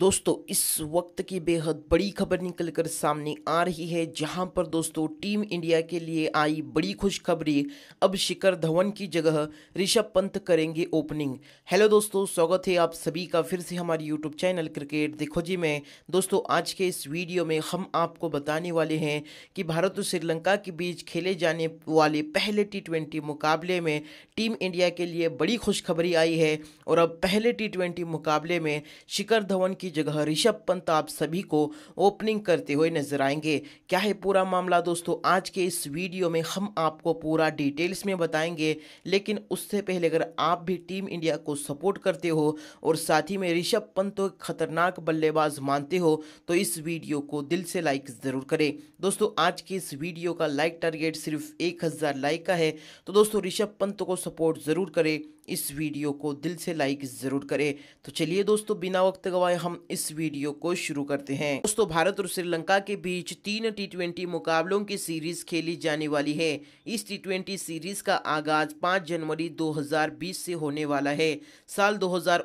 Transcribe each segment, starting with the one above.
दोस्तों इस वक्त की बेहद बड़ी खबर निकल कर सामने आ रही है जहां पर दोस्तों टीम इंडिया के लिए आई बड़ी खुशखबरी अब शिखर धवन की जगह ऋषभ पंत करेंगे ओपनिंग हेलो दोस्तों स्वागत है आप सभी का फिर से हमारे यूट्यूब चैनल क्रिकेट देखो जी में दोस्तों आज के इस वीडियो में हम आपको बताने वाले हैं कि भारत और श्रीलंका के बीच खेले जाने वाले पहले टी मुकाबले में टीम इंडिया के लिए बड़ी खुशखबरी आई है और अब पहले टी मुकाबले में शिखर धवन की की जगह ऋषभ पंत आप सभी को ओपनिंग करते हुए नजर आएंगे क्या है पूरा मामला दोस्तों आज के इस वीडियो में हम आपको पूरा डिटेल्स में बताएंगे लेकिन उससे पहले अगर आप भी टीम इंडिया को सपोर्ट करते हो और साथ ही में ऋषभ पंत को खतरनाक बल्लेबाज मानते हो तो इस वीडियो को दिल से लाइक ज़रूर करें दोस्तों आज की इस वीडियो का लाइक टारगेट सिर्फ एक हज़ार लाइक का है तो दोस्तों ऋषभ पंत को सपोर्ट ज़रूर करें इस वीडियो को दिल से लाइक ज़रूर करें तो चलिए दोस्तों बिना वक्त गवाए हम इस वीडियो को शुरू करते हैं दोस्तों भारत और श्रीलंका के बीच तीन टी मुकाबलों की सीरीज खेली जाने वाली है इस टी सीरीज का आगाज पाँच जनवरी बीस से होने वाला है साल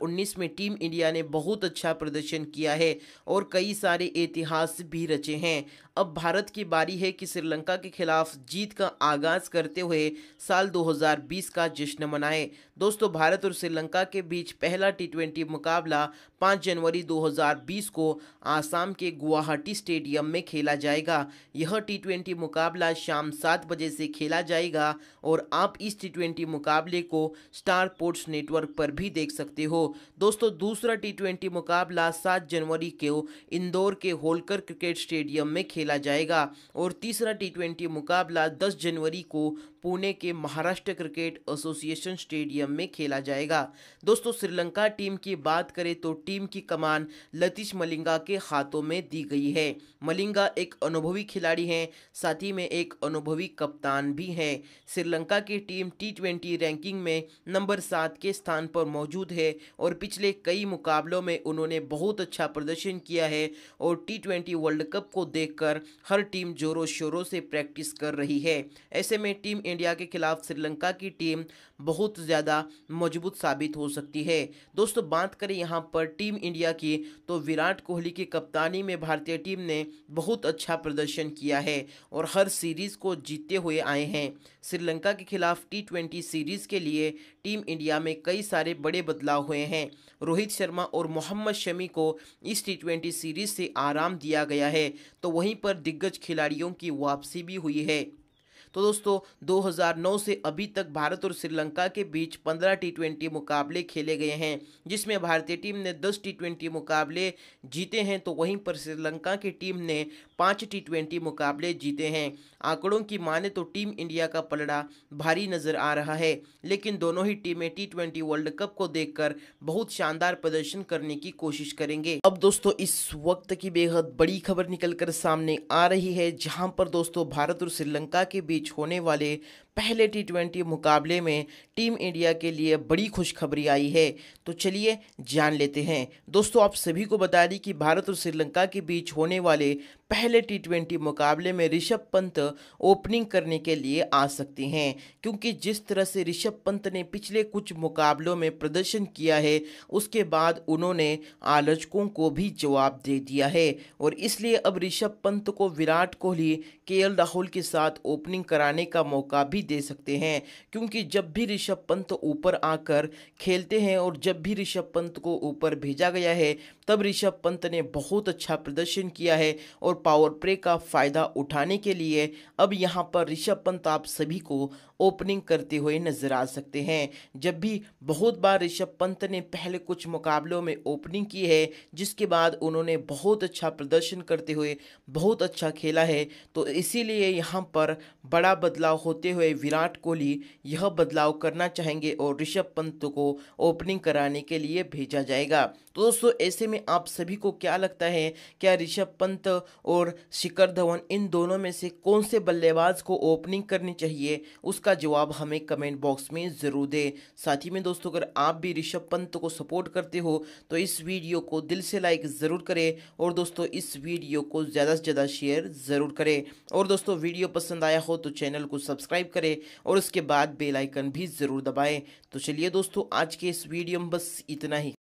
उन्नीस में टीम इंडिया ने बहुत अच्छा प्रदर्शन किया है और कई सारे इतिहास भी रचे हैं अब भारत की बारी है कि श्रीलंका के खिलाफ जीत का आगाज करते हुए साल 2020 का जश्न मनाए दोस्तों दोस्तों भारत और श्रीलंका के बीच पहला टी मुकाबला 5 जनवरी 2020 को आसाम के गुवाहाटी स्टेडियम में खेला जाएगा यह टी मुकाबला शाम सात बजे से खेला जाएगा और आप इस टी मुकाबले को स्टार स्पोर्ट्स नेटवर्क पर भी देख सकते हो दोस्तों दूसरा टी मुकाबला सात जनवरी को इंदौर के होलकर क्रिकेट स्टेडियम में खेला जाएगा और तीसरा टी मुकाबला दस जनवरी को पुणे के महाराष्ट्र क्रिकेट एसोसिएशन स्टेडियम में खेला जाएगा दोस्तों श्रीलंका टीम की बात करें तो टीम की कमान लतीश मलिंगा के हाथों में दी गई है मलिंगा एक अनुभवी खिलाड़ी हैं साथ ही में एक अनुभवी कप्तान भी हैं श्रीलंका की टीम टी रैंकिंग में नंबर सात के स्थान पर मौजूद है और पिछले कई मुकाबलों में उन्होंने बहुत अच्छा प्रदर्शन किया है और टी वर्ल्ड कप को देखकर हर टीम जोरों शोरों से प्रैक्टिस कर रही है ऐसे में टीम इंडिया के खिलाफ श्रीलंका की टीम बहुत ज़्यादा मजबूत साबित हो सकती है दोस्तों बात करें यहाँ पर टीम इंडिया की तो विराट कोहली की कप्तानी में भारतीय टीम ने बहुत अच्छा प्रदर्शन किया है और हर सीरीज़ को जीतते हुए आए हैं श्रीलंका के खिलाफ टी ट्वेंटी सीरीज़ के लिए टीम इंडिया में कई सारे बड़े बदलाव हुए हैं रोहित शर्मा और मोहम्मद शमी को इस टी ट्वेंटी सीरीज़ से आराम दिया गया है तो वहीं पर दिग्गज खिलाड़ियों की वापसी भी हुई है तो दोस्तों 2009 से अभी तक भारत और श्रीलंका के बीच 15 टी मुकाबले खेले गए हैं जिसमें भारतीय टीम ने 10 टी मुकाबले जीते हैं तो वहीं पर श्रीलंका की टीम ने पाँच टी मुकाबले जीते हैं आंकड़ों की माने तो टीम इंडिया का पलड़ा भारी नजर आ रहा है लेकिन दोनों ही टीमें टी वर्ल्ड कप को देखकर बहुत शानदार प्रदर्शन करने की कोशिश करेंगे अब दोस्तों इस वक्त की बेहद बड़ी खबर निकलकर सामने आ रही है जहां पर दोस्तों भारत और श्रीलंका के बीच बीच होने वाले पहले टी ट्वेंटी मुकाबले में टीम इंडिया के लिए बड़ी खुशखबरी आई है तो चलिए जान लेते हैं दोस्तों आप सभी को बता दें कि भारत और श्रीलंका के बीच होने वाले पहले टी ट्वेंटी मुकाबले में ऋषभ पंत ओपनिंग करने के लिए आ सकते हैं क्योंकि जिस तरह से ऋषभ पंत ने पिछले कुछ मुकाबलों में प्रदर्शन किया है उसके बाद उन्होंने आलोचकों को भी जवाब दे दिया है और इसलिए अब ऋषभ पंत को विराट कोहली के राहुल के साथ ओपनिंग कराने का मौका भी दे सकते हैं क्योंकि जब भी ऋषभ पंत ऊपर आकर खेलते हैं और जब भी ऋषभ पंत को ऊपर भेजा गया है तब ऋषभ पंत ने बहुत अच्छा प्रदर्शन किया है और पावर प्ले का फ़ायदा उठाने के लिए अब यहाँ पर ऋषभ पंत आप सभी को ओपनिंग करते हुए नजर आ सकते हैं जब भी बहुत बार ऋषभ पंत ने पहले कुछ मुकाबलों में ओपनिंग की है जिसके बाद उन्होंने बहुत अच्छा प्रदर्शन करते हुए बहुत अच्छा खेला है तो इसीलिए यहाँ पर बड़ा बदलाव होते हुए विराट कोहली यह बदलाव करना चाहेंगे और ऋषभ पंत को ओपनिंग कराने के लिए भेजा जाएगा तो दोस्तों ऐसे में आप सभी को क्या लगता है क्या ऋषभ पंत और शिखर धवन इन दोनों में से कौन से बल्लेबाज को ओपनिंग करनी चाहिए उसका जवाब हमें कमेंट बॉक्स में ज़रूर दें साथ ही में दोस्तों अगर आप भी ऋषभ पंत को सपोर्ट करते हो तो इस वीडियो को दिल से लाइक ज़रूर करें और दोस्तों इस वीडियो को ज़्यादा से ज़्यादा शेयर ज़रूर करें और दोस्तों वीडियो पसंद आया हो तो चैनल को सब्सक्राइब करें करें और उसके बाद बेल आइकन भी ज़रूर दबाएं तो चलिए दोस्तों आज के इस वीडियो में बस इतना ही